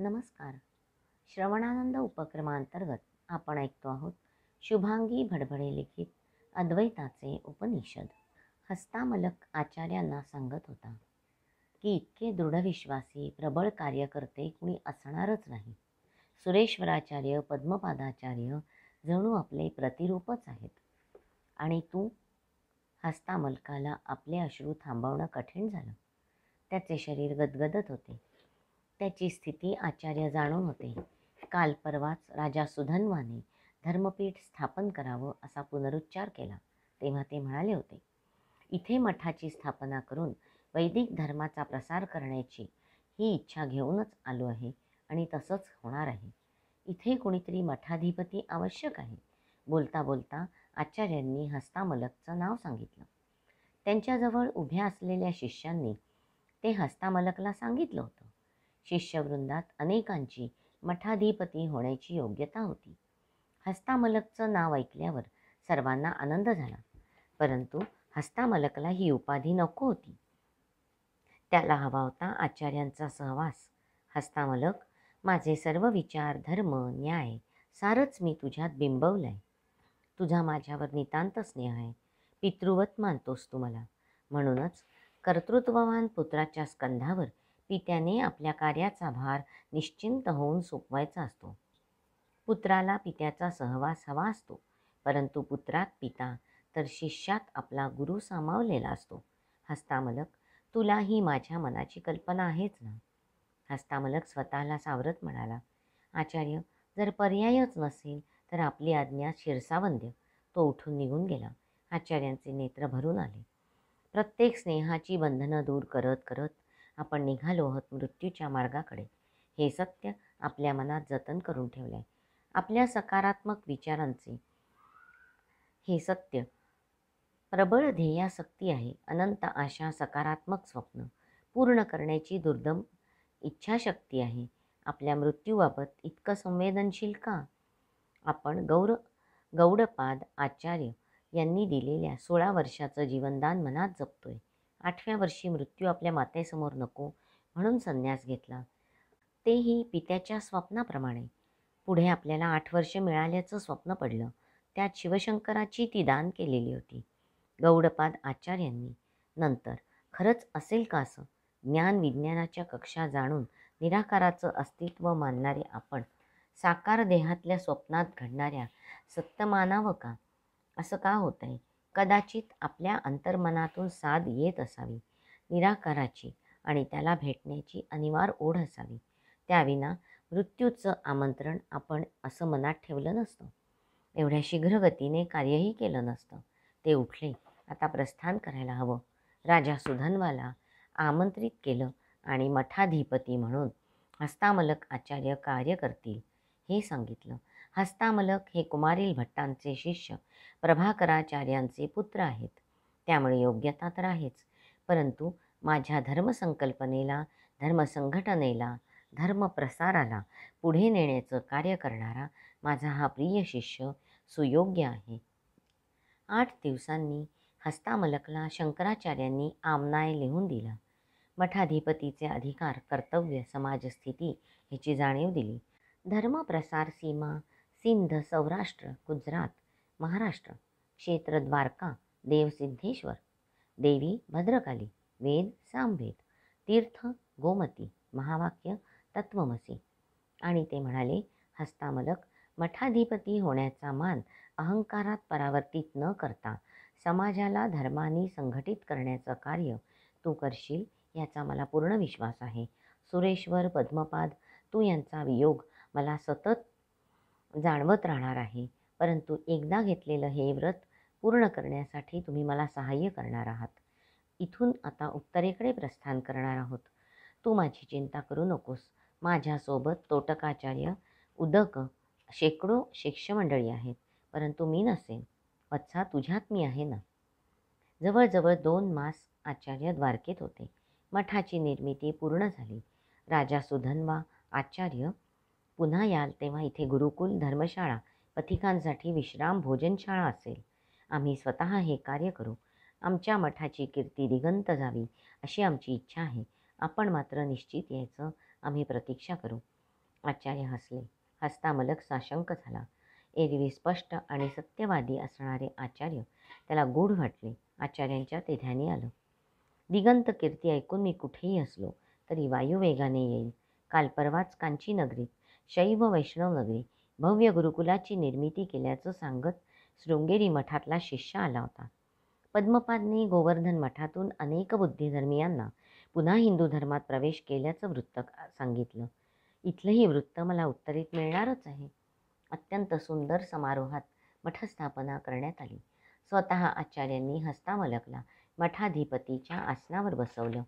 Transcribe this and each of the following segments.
नमस्कार श्रवणानंद उपक्रमांतर्गत आपण ऐकतो आहोत शुभांगी भडभडे लिखित अद्वैताचे उपनिषद हस्तामलक आचार्यांना सांगत होता की इतके दृढविश्वासी प्रबळ कार्यकर्ते कुणी असणारच नाही सुरेश्वराचार्य पद्मपादाचार्य जणू आपले प्रतिरूपच आहेत आणि तू हस्तामलकाला आपले अश्रू थांबवणं कठीण झालं त्याचे शरीर गदगदत होते त्याची स्थिती आचार्य जाणून होते काल परवाच राजा सुधन्वाने धर्मपीठ स्थापन करावं असा पुनरुच्चार केला तेव्हा ते म्हणाले होते इथे मठाची स्थापना करून वैदिक धर्माचा प्रसार करण्याची ही इच्छा घेऊनच आलो आहे आणि तसंच होणार आहे इथे कोणीतरी मठाधिपती आवश्यक आहे बोलता बोलता आचार्यांनी हस्तामलकचं नाव सांगितलं त्यांच्याजवळ उभ्या असलेल्या शिष्यांनी ते हस्तामलकला सांगितलं होतं शिष्यवृंदात अनेकांची मठाधिपती होण्याची योग्यता होती हस्तामलकचं नाव ऐकल्यावर सर्वांना आनंद झाला परंतु हस्तामलकला ही उपाधी नको होती त्याला हवा होता आचार्यांचा सहवास हस्तामलक माझे सर्व विचार धर्म न्याय सारच मी तुझ्यात बिंबवलंय तुझा माझ्यावर नितांत स्नेह आहे पितृवत मानतोस तू मला म्हणूनच कर्तृत्ववान पुत्राच्या स्कंधावर पित्याने आपल्या कार्याचा भार निश्चिंत होऊन सोपवायचा असतो पुत्राला पित्याचा सहवास हवा असतो परंतु पुत्रात पिता तर शिष्यात आपला गुरु सामावलेला असतो हस्तामलक तुला ही माझ्या मनाची कल्पना आहेच ना हस्तामलक स्वतःला सावरत म्हणाला आचार्य जर पर्यायच नसेल तर आपली आज्ञा शिरसावंद्य तो उठून निघून गेला आचार्यांचे नेत्र भरून आले प्रत्येक स्नेहाची बंधनं दूर करत करत आपण निघालो आहोत मृत्यूच्या मार्गाकडे हे सत्य आपल्या मनात जतन करून ठेवले आहे आपल्या सकारात्मक विचारांचे हे सत्य प्रबळ ध्येयासक्ती आहे अनंत आशा सकारात्मक स्वप्न पूर्ण करण्याची दुर्दम इच्छाशक्ती आहे आपल्या मृत्यूबाबत इतकं संवेदनशील का आपण गौर गौडपाद आचार्य यांनी दिलेल्या सोळा वर्षाचं जीवनदान मनात जपतोय आठव्या वर्षी मृत्यू आपल्या मातेसमोर नको म्हणून संन्यास घेतला तेही पित्याच्या स्वप्नाप्रमाणे पुढे आपल्याला आठ वर्ष मिळाल्याचं स्वप्न पडलं त्यात शिवशंकराची ती दान केलेली होती गौडपाद आचार्यांनी नंतर खरंच असेल का असं ज्ञान विज्ञानाच्या कक्षा जाणून निराकाराचं अस्तित्व मानणारे आपण साकार देहातल्या स्वप्नात घडणाऱ्या सत्यमानावं का असं का होत आहे कदाचित आपल्या अंतर्मनातून साध येत असावी निराकाराची आणि त्याला भेटण्याची अनिवार्य ओढ असावी त्याविना मृत्यूचं आमंत्रण आपण असं मनात ठेवलं नसतं एवढ्या शीघ्रगतीने कार्यही केलं नसतं ते उठले आता प्रस्थान करायला हवं राजा सुधनवाला आमंत्रित केलं आणि मठाधिपती म्हणून हस्तामलक आचार्य कार्य करतील हे सांगितलं हस्तामलक हे कुमारील भट्टांचे शिष्य प्रभाकराचार्यांचे पुत्र आहेत त्यामुळे योग्यता तर आहेच परंतु माझ्या धर्मसंकल्पनेला धर्मसंघटनेला धर्मप्रसाराला पुढे नेण्याचं कार्य करणारा माझा हा प्रिय शिष्य सुयोग्य आहे आठ दिवसांनी हस्तामलकला शंकराचार्यांनी आमनाय लिहून दिला मठाधिपतीचे अधिकार कर्तव्य समाजस्थिती ह्याची जाणीव दिली धर्मप्रसार सीमा सिंध सौराष्ट्र गुजरात महाराष्ट्र क्षेत्र द्वारका देवसिद्धेश्वर देवी भद्रकाली वेद सामवेद तीर्थ गोमती महावाक्य तत्वमसी आणि ते म्हणाले हस्तामलक मठाधिपती होण्याचा मान अहंकारात परावर्तित न करता समाजाला धर्माने संघटित करण्याचं कार्य तू करशील याचा मला पूर्ण विश्वास आहे सुरेश्वर पद्मपाद तू यांचा वियोग मला सतत जाणवत राहणार आहे परंतु एकदा घेतलेलं हे व्रत पूर्ण करण्यासाठी तुम्ही मला सहाय्य करणार आहात इथून आता उत्तरेकडे प्रस्थान करणार आहोत तू माझी चिंता करू नकोस माझ्यासोबत तोटकाचार्य उदक शेकडो शिष्यमंडळी आहेत परंतु मी नसेन वत्सा तुझ्यात मी आहे ना जवळजवळ दोन मास आचार्य द्वारकेत होते मठाची निर्मिती पूर्ण झाली राजा सुधन्वा आचार्य पुन्हा याल तेव्हा इथे गुरुकुल धर्मशाळा पथिकांसाठी विश्राम भोजनशाळा असेल आम्ही स्वत हे कार्य करू आमच्या मठाची कीर्ती दिगंत जावी अशी आमची इच्छा आहे आपण मात्र निश्चित यायचं आम्ही प्रतीक्षा करू आचार्य हसले हसता मलक साशंक झाला एरवी स्पष्ट आणि सत्यवादी असणारे आचार्य त्याला गूढ वाटले आचार्यांच्या ते ध्यानी आलं दिगंत कीर्ती ऐकून मी कुठेही असलो तरी वायुवेगाने वेगाने येईल काल परवाच कांची नगरीत शैव वैष्णव नगरी भव्य गुरुकुलाची निर्मिती केल्याचं सांगत शृंगेरी मठातला शिष्य आला होता पद्मपादनी गोवर्धन मठातून अनेक बुद्धिधर्मियांना पुन्हा हिंदू धर्मात प्रवेश केल्याचं वृत्त सांगितलं इथलंही वृत्त मला उत्तरित मिळणारच आहे अत्यंत सुंदर समारोहात मठस्थापना करण्यात आली स्वतः आचार्यांनी हस्तामलकला मठाधिपतीच्या आसनावर बसवलं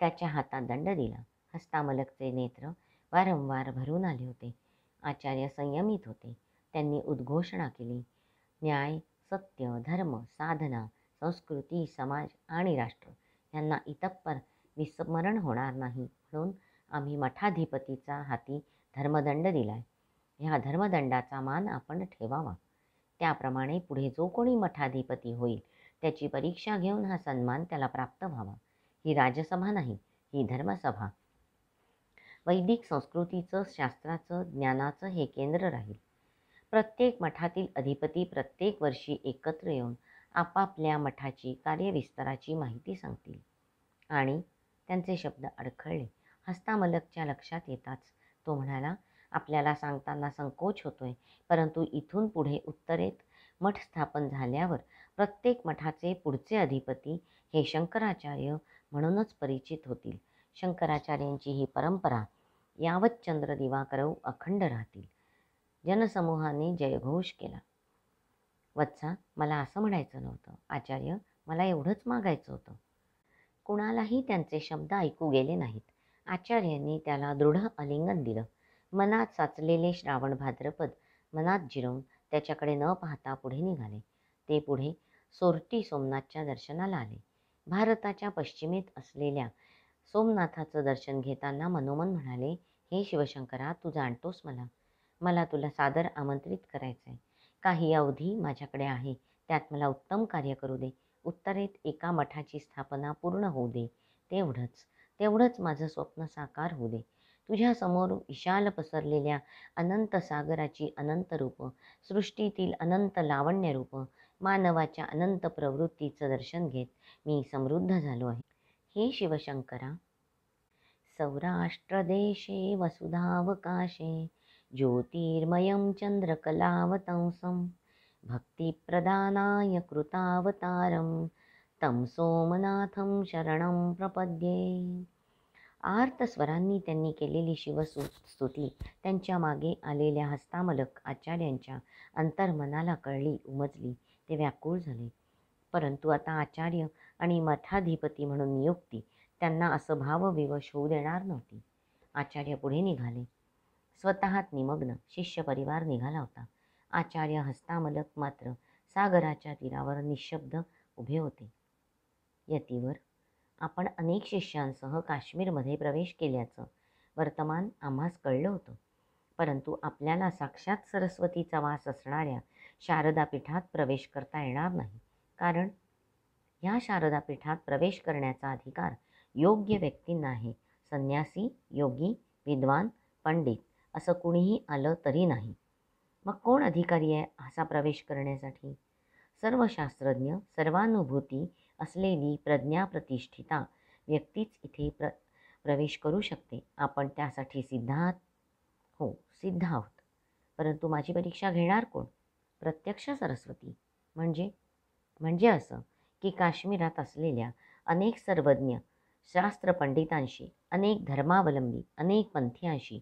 त्याच्या हातात दंड दिला हस्तामलकचे नेत्र वारंवार भरून आले होते आचार्य संयमित होते त्यांनी उद्घोषणा केली न्याय सत्य धर्म साधना संस्कृती समाज आणि राष्ट्र यांना इतप्पर विस्मरण होणार नाही म्हणून आम्ही मठाधिपतीचा हाती धर्मदंड दिलाय ह्या धर्मदंडाचा मान आपण ठेवावा त्याप्रमाणे पुढे जो कोणी मठाधिपती होईल त्याची परीक्षा घेऊन हा सन्मान त्याला प्राप्त व्हावा ही राजसभा नाही ही धर्मसभा वैदिक संस्कृतीचं शास्त्राचं ज्ञानाचं हे केंद्र राहील प्रत्येक मठातील अधिपती प्रत्येक वर्षी एकत्र येऊन आपापल्या मठाची कार्यविस्ताराची माहिती सांगतील आणि त्यांचे शब्द अडखळले हस्तामलकच्या लक्षात येताच तो म्हणाला आपल्याला सांगताना संकोच होतोय परंतु इथून पुढे उत्तरेत मठ स्थापन झाल्यावर प्रत्येक मठाचे पुढचे अधिपती हे शंकराचार्य म्हणूनच परिचित होतील शंकराचार्यांची ही परंपरा यावत चंद्र दिवाकरव अखंड राहतील जनसमूहाने जयघोष केला वत्सा मला असं म्हणायचं नव्हतं आचार्य मला एवढंच मागायचं होतं कुणालाही त्यांचे शब्द ऐकू गेले नाहीत आचार्यांनी त्याला दृढ आलिंगन दिलं मनात साचलेले श्रावण भाद्रपद मनात जिरवून त्याच्याकडे न पाहता पुढे निघाले ते पुढे सोरटी सोमनाथच्या दर्शनाला आले भारताच्या पश्चिमेत असलेल्या सोमनाथाचं दर्शन घेताना मनोमन म्हणाले हे शिवशंकरा तू जाणतोस मला मला तुला सादर आमंत्रित करायचं आहे काही अवधी माझ्याकडे आहे त्यात मला उत्तम कार्य करू दे उत्तरेत एका मठाची स्थापना पूर्ण होऊ दे तेवढंच तेवढंच माझं स्वप्न साकार होऊ दे तुझ्यासमोर विशाल पसरलेल्या अनंत सागराची अनंत रूप सृष्टीतील अनंत लावण्य रूप मानवाच्या अनंत प्रवृत्तीचं दर्शन घेत मी समृद्ध झालो आहे हे शिवशंकरा सौराष्ट्रदेशे वसुधावकाशे ज्योतिर्मयं चंद्रकलावतंसं भक्तिप्रदानाय कृतावतारं तं सोमनाथं शरणं प्रपद्ये आर्तस्वरांनी त्यांनी केलेली स्तुती त्यांच्या मागे आलेल्या हस्तामलक आचार्यांच्या अंतर्मनाला कळली उमजली ते व्याकुळ झाले परंतु आता आचार्य आणि मठाधिपती म्हणून नियुक्ती त्यांना असं भावविवश होऊ देणार नव्हती आचार्य पुढे निघाले स्वतःत निमग्न शिष्य परिवार निघाला होता आचार्य हस्तामलक मात्र सागराच्या तीरावर निशब्द उभे होते यतीवर आपण अनेक शिष्यांसह काश्मीरमध्ये प्रवेश केल्याचं वर्तमान आम्हास कळलं होतं परंतु आपल्याला साक्षात सरस्वतीचा वास असणाऱ्या शारदापीठात प्रवेश करता येणार नाही कारण ह्या शारदा पीठात प्रवेश करण्याचा अधिकार योग्य व्यक्तींना आहे संन्यासी योगी विद्वान पंडित असं कुणीही आलं तरी नाही मग कोण अधिकारी आहे असा प्रवेश करण्यासाठी सर्व शास्त्रज्ञ सर्वानुभूती असलेली प्रज्ञाप्रतिष्ठिता व्यक्तीच इथे प्र प्रवेश करू शकते आपण त्यासाठी सिद्धात हो सिद्ध आहोत परंतु माझी परीक्षा घेणार कोण प्रत्यक्ष सरस्वती म्हणजे म्हणजे असं की काश्मीरात असलेल्या अनेक सर्वज्ञ शास्त्रपंडितांशी अनेक धर्मावलंबी अनेक पंथीयांशी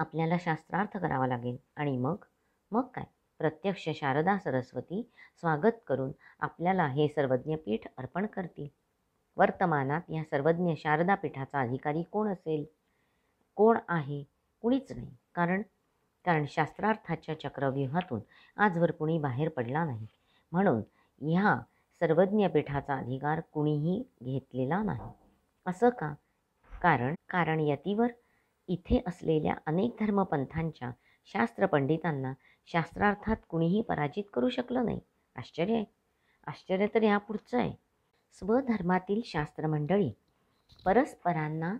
आपल्याला शास्त्रार्थ करावा लागेल आणि मग मग काय प्रत्यक्ष शारदा सरस्वती स्वागत करून आपल्याला हे सर्वज्ञ पीठ अर्पण करतील वर्तमानात या सर्वज्ञ शारदा पीठाचा अधिकारी कोण असेल कोण आहे कुणीच नाही कारण कारण शास्त्रार्थाच्या चक्रव्यूहातून आजवर कुणी बाहेर पडला नाही म्हणून ह्या सर्वज्ञ पीठाचा अधिकार कुणीही घेतलेला नाही असं का कारण कारण यतीवर इथे असलेल्या अनेक धर्मपंथांच्या शास्त्रपंडितांना शास्त्रार्थात कुणीही पराजित करू शकलं नाही आश्चर्य आहे आश्चर्य तर यापुढचं आहे स्वधर्मातील शास्त्रमंडळी परस्परांना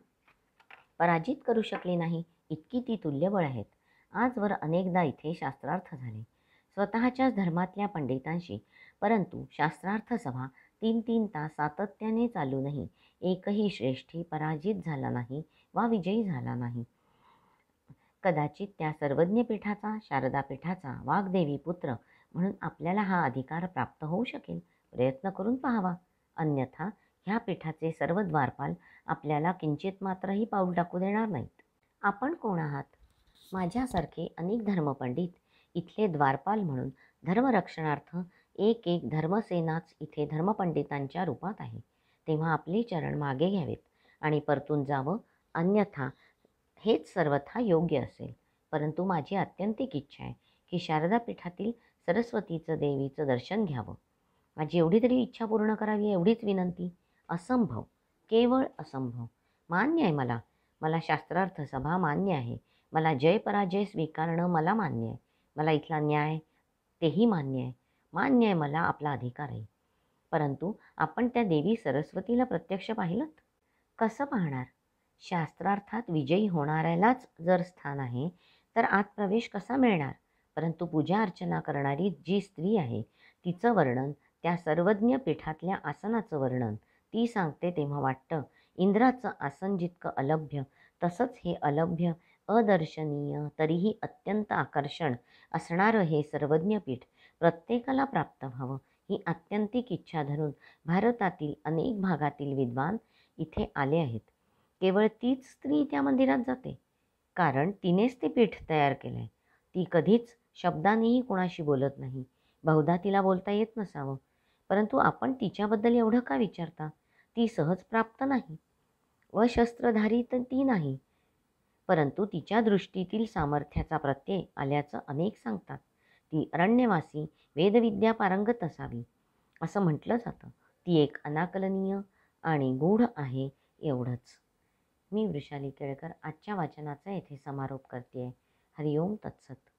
पराजित करू शकली नाही इतकी ती तुल्यबळ आहेत आजवर अनेकदा इथे शास्त्रार्थ झाले स्वतःच्याच धर्मातल्या पंडितांशी परंतु शास्त्रार्थ सभा तीन तीन तास सातत्याने चालूनही एकही श्रेष्ठी पराजित झाला नाही वा विजयी झाला नाही कदाचित त्या सर्वज्ञ पीठाचा शारदापीठाचा वाग्देवी पुत्र म्हणून आपल्याला हा अधिकार प्राप्त होऊ शकेल प्रयत्न करून पाहावा अन्यथा ह्या पीठाचे सर्व द्वारपाल आपल्याला किंचित मात्रही पाऊल टाकू देणार नाहीत आपण कोण आहात माझ्यासारखे अनेक धर्मपंडित इथले द्वारपाल म्हणून धर्मरक्षणार्थ एक एक धर्मसेनाच इथे धर्मपंडितांच्या रूपात आहे तेव्हा आपले चरण मागे घ्यावेत आणि परतून जावं अन्यथा हेच सर्वथा योग्य असेल परंतु माझी अत्यंतिक इच्छा आहे की शारदापीठातील सरस्वतीचं देवीचं दर्शन घ्यावं माझी एवढी तरी इच्छा पूर्ण करावी एवढीच विनंती असंभव केवळ असंभव मान्य आहे मला मला शास्त्रार्थ सभा मान्य आहे मला जय पराजय स्वीकारणं मला मान्य आहे मला इथला न्याय तेही मान्य आहे मान्य आहे मला आपला अधिकार आहे परंतु आपण त्या देवी सरस्वतीला प्रत्यक्ष पाहिलं कसं पाहणार शास्त्रार्थात विजयी होणाऱ्यालाच जर स्थान आहे तर आत प्रवेश कसा मिळणार परंतु पूजा अर्चना करणारी जी स्त्री आहे तिचं वर्णन त्या सर्वज्ञ पीठातल्या आसनाचं वर्णन ती सांगते तेव्हा वाटतं इंद्राचं आसन जितकं अलभ्य तसंच हे अलभ्य अदर्शनीय तरीही अत्यंत आकर्षण असणारं हे सर्वज्ञपीठ प्रत्येकाला प्राप्त व्हावं ही आत्यंतिक इच्छा धरून भारतातील अनेक भागातील विद्वान इथे आले आहेत केवळ तीच स्त्री त्या मंदिरात जाते कारण तिनेच ते पीठ तयार केलं आहे ती कधीच शब्दानेही कोणाशी बोलत नाही बहुधा तिला बोलता येत नसावं परंतु आपण तिच्याबद्दल एवढं का विचारता ती सहज प्राप्त नाही व शस्त्रधारी तर ती नाही परंतु तिच्या दृष्टीतील सामर्थ्याचा प्रत्यय आल्याचं अनेक सांगतात ती अरण्यवासी वेदविद्या पारंगत असावी असं म्हटलं जातं ती एक अनाकलनीय आणि गूढ आहे एवढंच मी वृषाली केळकर आजच्या वाचनाचा येथे समारोप करते हरिओम तत्सत